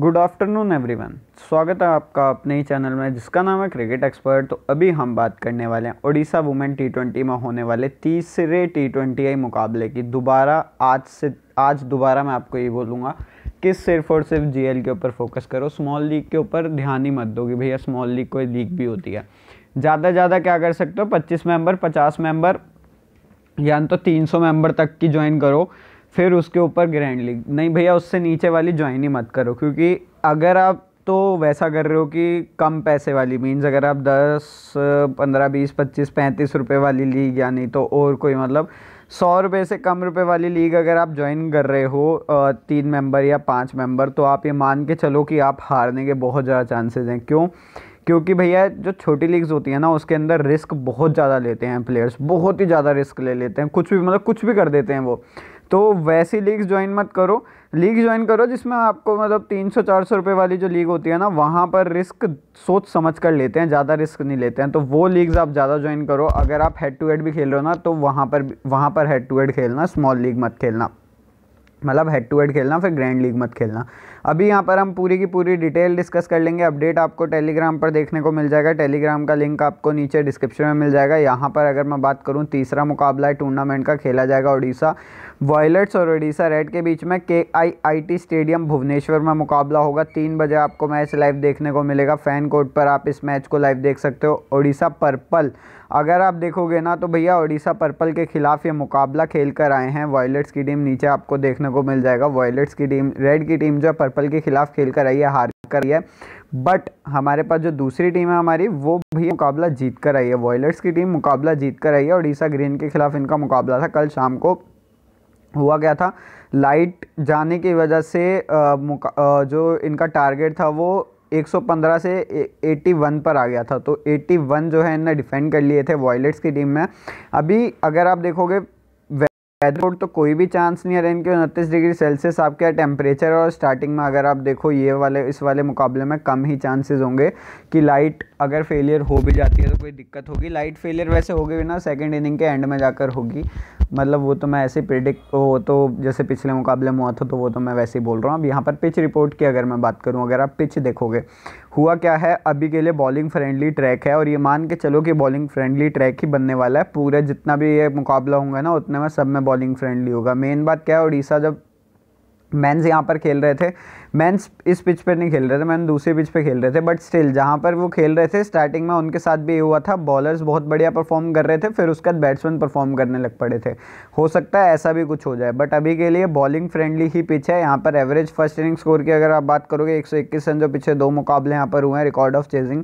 good afternoon everyone स्वागत है आपका अपने ही चैनल में जिसका नाम है क्रिकेट एक्सपर्ट तो अभी हम बात करने वाले हैं ओडिशा वुमेन टी ट्वेंटी में होने वाले तीसरे टी ट्वेंटी आई मुकाबले की दोबारा आज से आज दोबारा मैं आपको ये बोलूँगा कि सिर्फ और सिर्फ जी के ऊपर फोकस करो स्मॉल लीग के ऊपर ध्यान ही मत दो कि भैया स्मॉल लीग कोई लीग भी होती है ज़्यादा ज़्यादा क्या कर सकते हो पच्चीस मेम्बर पचास मेम्बर या तो तीन सौ तक की ज्वाइन करो फिर उसके ऊपर ग्रैंड लीग नहीं भैया उससे नीचे वाली ज्वाइन ही मत करो क्योंकि अगर आप तो वैसा कर रहे हो कि कम पैसे वाली मीन्स अगर आप दस पंद्रह बीस पच्चीस पैंतीस रुपये वाली लीग या नहीं तो और कोई मतलब सौ रुपये से कम रुपए वाली लीग अगर आप ज्वाइन कर रहे हो तीन मेंबर या पांच मेंबर तो आप ये मान के चलो कि आप हारने के बहुत ज़्यादा चांसेस हैं क्यों क्योंकि भैया जो छोटी लीग्स होती हैं ना उसके अंदर रिस्क बहुत ज़्यादा लेते हैं प्लेयर्स बहुत ही ज़्यादा रिस्क ले लेते हैं कुछ भी मतलब कुछ भी कर देते हैं वो तो वैसी लीग्स ज्वाइन मत करो लीग ज्वाइन करो जिसमें आपको मतलब तीन सौ चार सौ रुपये वाली जो लीग होती है ना वहाँ पर रिस्क सोच समझ कर लेते हैं ज़्यादा रिस्क नहीं लेते हैं तो वो लीग्स आप ज़्यादा ज्वाइन करो अगर आप हेड टू हेड भी खेल रहे हो ना तो वहाँ पर वहाँ पर हेड टू हेड खेलना स्मॉल लीग मत खेलना मतलब हेड टू हेड खेलना फिर ग्रैंड लीग मत खेलना अभी यहाँ पर हम पूरी की पूरी डिटेल डिस्कस कर लेंगे अपडेट आपको टेलीग्राम पर देखने को मिल जाएगा टेलीग्राम का लिंक आपको नीचे डिस्क्रिप्शन में मिल जाएगा यहाँ पर अगर मैं बात करूँ तीसरा मुकाबला है टूर्नामेंट का खेला जाएगा उड़ीसा वॉयलेट्स और ओडिशा रेड के बीच में के आई आई टी स्टेडियम भुवनेश्वर में मुकाबला होगा तीन बजे आपको मैच लाइव देखने को मिलेगा फैन कोर्ट पर आप इस मैच को लाइव देख सकते हो ओडिशा पर्पल अगर आप देखोगे ना तो भैया ओडिशा पर्पल के खिलाफ ये मुकाबला खेल कर आए हैं वॉयलेट्स की टीम नीचे आपको देखने को मिल जाएगा वॉयलेट्स की टीम रेड की टीम जो पर्पल के खिलाफ खेल कर आई है हार कर रही है बट हमारे पास जो दूसरी टीम है हमारी वो भी मुकाबला जीत कर आई है वॉयलेट्स की टीम मुकाबला जीत कर आई है ओडिशा ग्रीन के खिलाफ इनका मुकाबला था कल शाम को हुआ गया था लाइट जाने की वजह से आ, जो इनका टारगेट था वो 115 से 81 पर आ गया था तो 81 जो है इनने डिफेंड कर लिए थे वॉयलेट्स की टीम में अभी अगर आप देखोगे वेदरफोर्ड तो कोई भी चांस नहीं है रन के उनतीस डिग्री सेल्सियस आपके यहाँ टेम्परेचर और स्टार्टिंग में अगर आप देखो ये वाले इस वाले मुकाबले में कम ही चांसेस होंगे कि लाइट अगर फेलियर हो भी जाती है तो कोई दिक्कत होगी लाइट फेलियर वैसे होगी ना सेकेंड इनिंग के एंड में जाकर होगी मतलब वो तो मैं ऐसे प्रिडिक्ट वो तो जैसे पिछले मुकाबले में हुआ था तो वो तो मैं वैसे ही बोल रहा हूँ अब यहाँ पर पिच रिपोर्ट की अगर मैं बात करूँ अगर आप पिच देखोगे हुआ क्या है अभी के लिए बॉलिंग फ्रेंडली ट्रैक है और ये मान के चलो कि बॉलिंग फ्रेंडली ट्रैक ही बनने वाला है पूरे जितना भी ये मुकाबला होंगे ना उतने में सब में बॉलिंग फ्रेंडली होगा मेन बात क्या है उड़ीसा जब मैंस यहाँ पर खेल रहे थे मैं इस पिच पर नहीं खेल रहे थे मैं दूसरे पिच पर खेल रहे थे बट स्टिल जहाँ पर वो खेल रहे थे स्टार्टिंग में उनके साथ भी ये हुआ था बॉलर्स बहुत बढ़िया परफॉर्म कर रहे थे फिर उसके बाद बैट्समैन परफॉर्म करने लग पड़े थे हो सकता है ऐसा भी कुछ हो जाए बट अभी के लिए बॉलिंग फ्रेंडली ही पिच है यहाँ पर एवरेज फर्स्ट इनिंग स्कोर की अगर आप बात करोगे एक रन जो पीछे दो मुकाबले यहाँ पर हुए हैं रिकॉर्ड ऑफ चेजिंग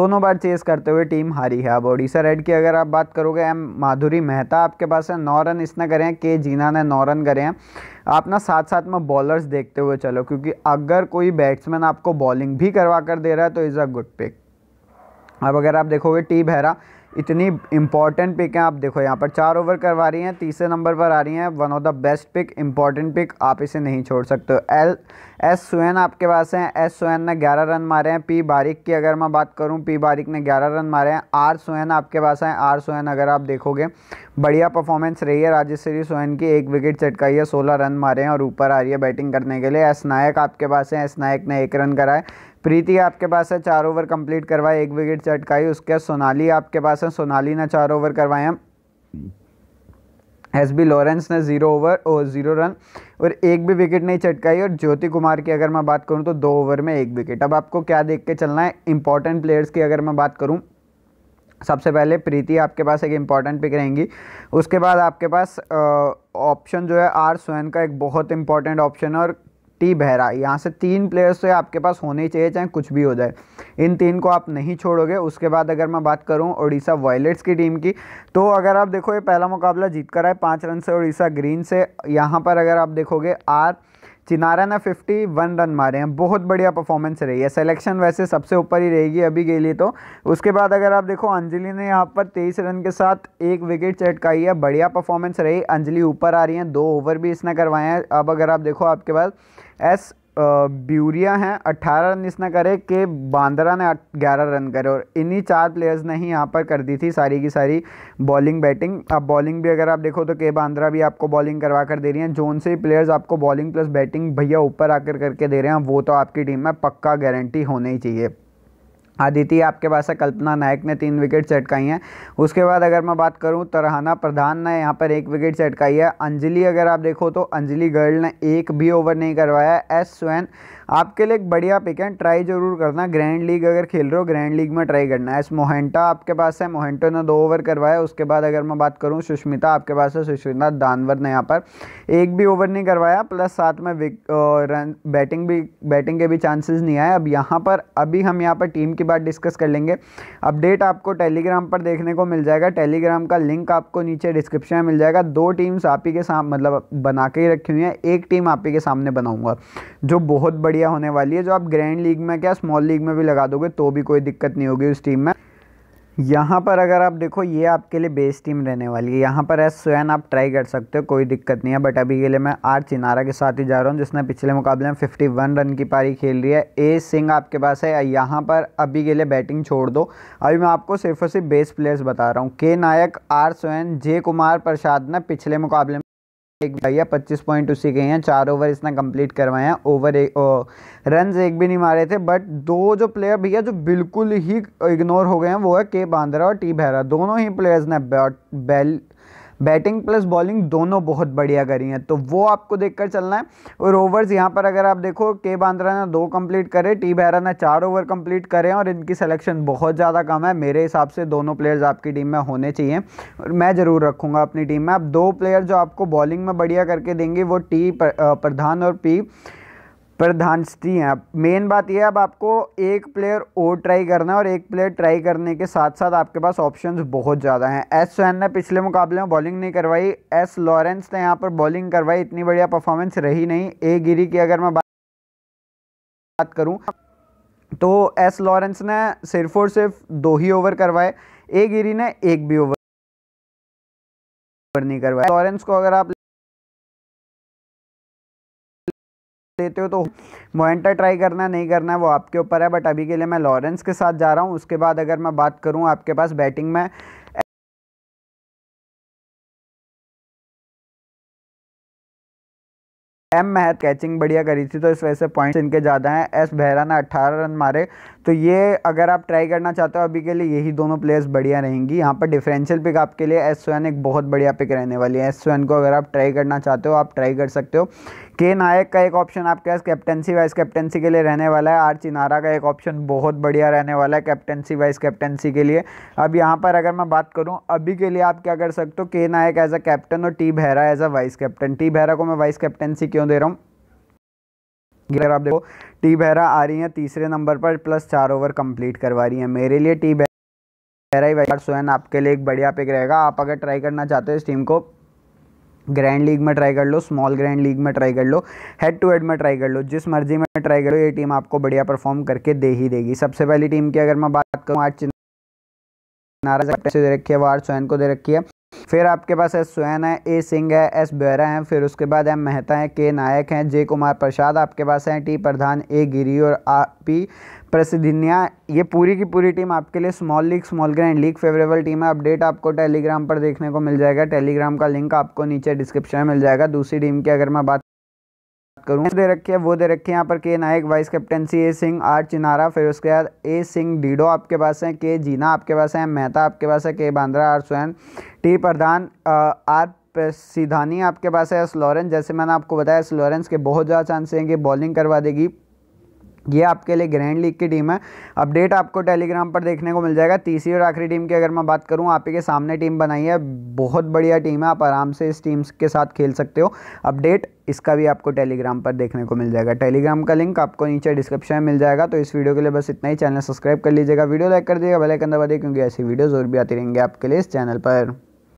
दोनों बार चेज करते हुए टीम हारी है अब ओडिशा रेड की अगर आप बात करोगे एम माधुरी मेहता आपके पास है नौ रन इसने करें के जीना ने नौ रन करें आप ना साथ साथ में बॉलर्स देखते हुए चलो क्योंकि अगर कोई बैट्समैन आपको बॉलिंग भी करवा कर दे रहा है तो इज़ अ गुड पिक अब अगर आप देखोगे टी बहरा इतनी इंपॉर्टेंट पिक है आप देखो यहाँ पर चार ओवर करवा रही हैं तीसरे नंबर पर आ रही हैं one of the best pick important pick आप इसे नहीं छोड़ सकते एल एस सुन आपके पास हैं एस सुन ने 11 रन मारे हैं पी बारिक की अगर मैं बात करूं पी बारिक ने 11 रन मारे हैं आर सुन आपके पास हैं आर सुन अगर आप देखोगे बढ़िया परफॉर्मेंस रही है राजेश्वरी सोहन की एक विकेट चटकाई है सोलह रन मारे हैं और ऊपर आ रही है बैटिंग करने के लिए एस नायक आपके पास है एस नायक ने एक रन कराए प्रीति आपके पास है चार ओवर कंप्लीट करवाए एक विकेट चटकाई उसके सोनाली आपके पास है सोनाली ने चार ओवर करवाए हैं एस बी लॉरेंस ने ज़ीरो ओवर और ज़ीरो रन और एक भी विकेट नहीं चटकाई और ज्योति कुमार की अगर मैं बात करूं तो दो ओवर में एक विकेट अब आपको क्या देख के चलना है इंपॉर्टेंट प्लेयर्स की अगर मैं बात करूं सबसे पहले प्रीति आपके पास एक इम्पॉर्टेंट पिक रहेंगी उसके बाद आपके पास ऑप्शन जो है आर सोहन का एक बहुत इंपॉर्टेंट ऑप्शन है और टी बहरा यहाँ से तीन प्लेयर्स तो आपके पास होने ही चाहिए चाहे कुछ भी हो जाए इन तीन को आप नहीं छोड़ोगे उसके बाद अगर मैं बात करूँ ओडिशा वॉयलेट्स की टीम की तो अगर आप देखो ये पहला मुकाबला जीत कर आए पाँच रन से ओडिशा ग्रीन से यहाँ पर अगर आप देखोगे आर चिनारा ने फिफ्टी वन रन मारे हैं बहुत बढ़िया परफॉर्मेंस रही है सिलेक्शन वैसे सबसे ऊपर ही रहेगी अभी के लिए तो उसके बाद अगर आप देखो अंजलि ने यहाँ पर तेईस रन के साथ एक विकेट चटकाई है बढ़िया परफॉर्मेंस रही अंजलि ऊपर आ रही हैं दो ओवर भी इसने करवाए हैं अब अगर आप देखो आपके पास एस ब्यूरिया हैं 18 रन इसने करे के बांद्रा ने 11 रन करे और इन्हीं चार प्लेयर्स ने ही यहाँ पर कर दी थी सारी की सारी बॉलिंग बैटिंग अब बॉलिंग भी अगर आप देखो तो के बांद्रा भी आपको बॉलिंग करवा कर दे रही हैं जोन से प्लेयर्स आपको बॉलिंग प्लस बैटिंग भैया ऊपर आकर करके दे रहे हैं वो तो आपकी टीम में पक्का गारंटी होनी ही चाहिए आदिति आपके पास है कल्पना नायक ने तीन विकेट चटकाई हैं उसके बाद अगर मैं बात करूं तरहाना प्रधान ने यहाँ पर एक विकेट चटकाई है अंजलि अगर आप देखो तो अंजलि गर्ल ने एक भी ओवर नहीं करवाया एस स्वैन आपके लिए एक बढ़िया पिक है ट्राई जरूर करना ग्रैंड लीग अगर खेल रहे हो ग्रैंड लीग में ट्राई करना है मोहेंटा आपके पास है मोहेंटो ने दो ओवर करवाया उसके बाद अगर मैं बात करूँ सुष्मिता आपके पास है सुष्मिता दानवर ने यहाँ पर एक भी ओवर नहीं करवाया प्लस साथ में रन बैटिंग भी बैटिंग के भी चांसेस नहीं आए अब यहाँ पर अभी हम यहाँ पर टीम की बात डिस्कस कर लेंगे अपडेट आपको टेलीग्राम पर देखने को मिल जाएगा टेलीग्राम का लिंक आपको नीचे डिस्क्रिप्शन में मिल जाएगा दो टीम्स आप ही के सामने मतलब बना के ही रखी हुई हैं एक टीम आप ही के सामने बनाऊंगा जो बहुत बड़ी बढ़िया होने वाली है जो आप ग्रैंड लीग में क्या स्मॉल लीग में भी लगा दोगे तो भी कोई दिक्कत नहीं होगी उस टीम में यहाँ पर अगर आप देखो ये आपके लिए बेस टीम रहने वाली है यहाँ पर एस स्वयं आप ट्राई कर सकते हो कोई दिक्कत नहीं है बट अभी के लिए मैं आर चिनारा के साथ ही जा रहा हूँ जिसने पिछले मुकाबले में फिफ्टी वन रन की पारी खेल रही है ए सिंह आपके पास है यहाँ पर अभी के लिए बैटिंग छोड़ दो अभी मैं आपको सिर्फ और सिर्फ बेस्ट प्लेयर्स बता रहा हूँ के नायक आर स्वयं जे कुमार प्रसाद ने पिछले मुकाबले एक भैया पच्चीस पॉइंट उसी के हैं चार ओवर इसने कंप्लीट करवाए हैं ओवर एक रन एक भी नहीं मारे थे बट दो जो प्लेयर भैया जो बिल्कुल ही इग्नोर हो गए हैं वो है के बांद्रा और टी भैरा दोनों ही प्लेयर्स ने बैल बैटिंग प्लस बॉलिंग दोनों बहुत बढ़िया करी हैं तो वो आपको देखकर चलना है और ओवर्स यहाँ पर अगर आप देखो के बांद्रा ने दो कंप्लीट करे टी बहरा ने चार ओवर कंप्लीट करें और इनकी सिलेक्शन बहुत ज़्यादा कम है मेरे हिसाब से दोनों प्लेयर्स आपकी टीम में होने चाहिए और मैं ज़रूर रखूँगा अपनी टीम में अब दो प्लेयर जो आपको बॉलिंग में बढ़िया करके देंगे वो टी प्रधान और पी प्रधानस्थी हैं मेन बात यह है अब आपको एक प्लेयर और ट्राई करना है और एक प्लेयर ट्राई करने के साथ साथ आपके पास ऑप्शंस बहुत ज़्यादा हैं एस सोहन ने पिछले मुकाबले में बॉलिंग नहीं करवाई एस लॉरेंस ने यहाँ पर बॉलिंग करवाई इतनी बढ़िया परफॉर्मेंस रही नहीं ए गिरी की अगर मैं बात करूँ तो एस लॉरेंस ने सिर्फ और सिर्फ दो ही ओवर करवाए ए गिरी ने एक भी ओवर नहीं करवाया लॉरेंस को अगर आप देते हो तो मोइंटा ट्राई करना नहीं करना वो आपके ऊपर है बट अभी के लिए मैं लॉरेंस के साथ जा रहा हूँ उसके बाद अगर मैं बात करूँ आपके पास बैटिंग में एम महत कैचिंग बढ़िया करी थी तो इस वजह से पॉइंट्स इनके ज़्यादा हैं एस बहरा ने 18 रन मारे तो ये अगर आप ट्राई करना चाहते हो अभी के लिए यही दोनों प्लेयर्स बढ़िया रहेंगी यहाँ पर डिफरेंशियल पिक आपके लिए एस वन एक बहुत बढ़िया पिक रहने वाली है एस वन को अगर आप ट्राई करना चाहते हो आप ट्राई कर सकते हो के नायक का एक ऑप्शन आपके पास कैप्टनसी वाइस कैप्टनसी के लिए रहने वाला है आर चिनारा का एक ऑप्शन बहुत बढ़िया रहने वाला है कैप्टनसी वाइस कैप्टनसी के लिए अब यहाँ पर अगर मैं बात करूँ अभी के लिए आप क्या कर सकते हो K Nayak as a captain और T Bhaira as a vice captain T Bhaira को मैं वाइस कैप्टनसी क्यों दे रहा हूँ अगर आप देखो टी बहरा आ रही हैं तीसरे नंबर पर प्लस चार ओवर कंप्लीट करवा रही हैं मेरे लिए टी बहरा ही वाइट आपके लिए एक बढ़िया पिक रहेगा आप अगर ट्राई करना चाहते हो इस टीम को ग्रैंड लीग में ट्राई कर लो स्मॉल ग्रैंड लीग में ट्राई कर लो हेड टू हेड में ट्राई कर लो जिस मर्जी में ट्राई कर लो ये टीम आपको बढ़िया परफॉर्म करके दे ही देगी सबसे पहली टीम की अगर मैं बात करूँ आज नारा से दे रखी है वार सोहन को दे रखी है फिर आपके पास एस सुन है ए सिंह है एस बेहरा हैं फिर उसके बाद एम मेहता हैं के नायक हैं जे कुमार प्रसाद आपके पास हैं टी प्रधान ए गिरी और आ पी प्रसिद्धिया ये पूरी की पूरी टीम आपके लिए small league small grand league favourable team है अपडेट आपको टेलीग्राम पर देखने को मिल जाएगा टेलीग्राम का लिंक आपको नीचे डिस्क्रिप्शन में मिल जाएगा दूसरी टीम की अगर मैं बात करूँ दे रखी है वो दे रखी है यहाँ पर K Nayak vice captaincy A Singh R Chinara फिर उसके बाद ए सिंह डीडो आपके पास है के जीना आपके पास है मेहता आपके पास है के बांद्रा आर सुन टी प्रधान आर सीधानी आपके पास है स्लोरेंस जैसे मैंने आपको बताया स्लोरेंस के बहुत ज़्यादा चांसेस हैं कि बॉलिंग करवा देगी ये आपके लिए ग्रैंड लीग की टीम है अपडेट आपको टेलीग्राम पर देखने को मिल जाएगा तीसरी और आखिरी टीम की अगर मैं बात करूं आप ही के सामने टीम बनाई है बहुत बढ़िया टीम है आप आराम से इस टीम के साथ खेल सकते हो अपडेट इसका भी आपको टेलीग्राम पर देखने को मिल जाएगा टेलीग्राम का लिंक आपको नीचे डिस्क्रिप्शन में मिल जाएगा तो इस वीडियो के लिए बस इतना ही चैनल सब्सक्राइब कर लीजिएगा वीडियो लाइक कर दीजिएगा बेलाइकन दबा दिए क्योंकि ऐसी वीडियोज़ और भी आती रहेंगे आपके लिए इस चैनल पर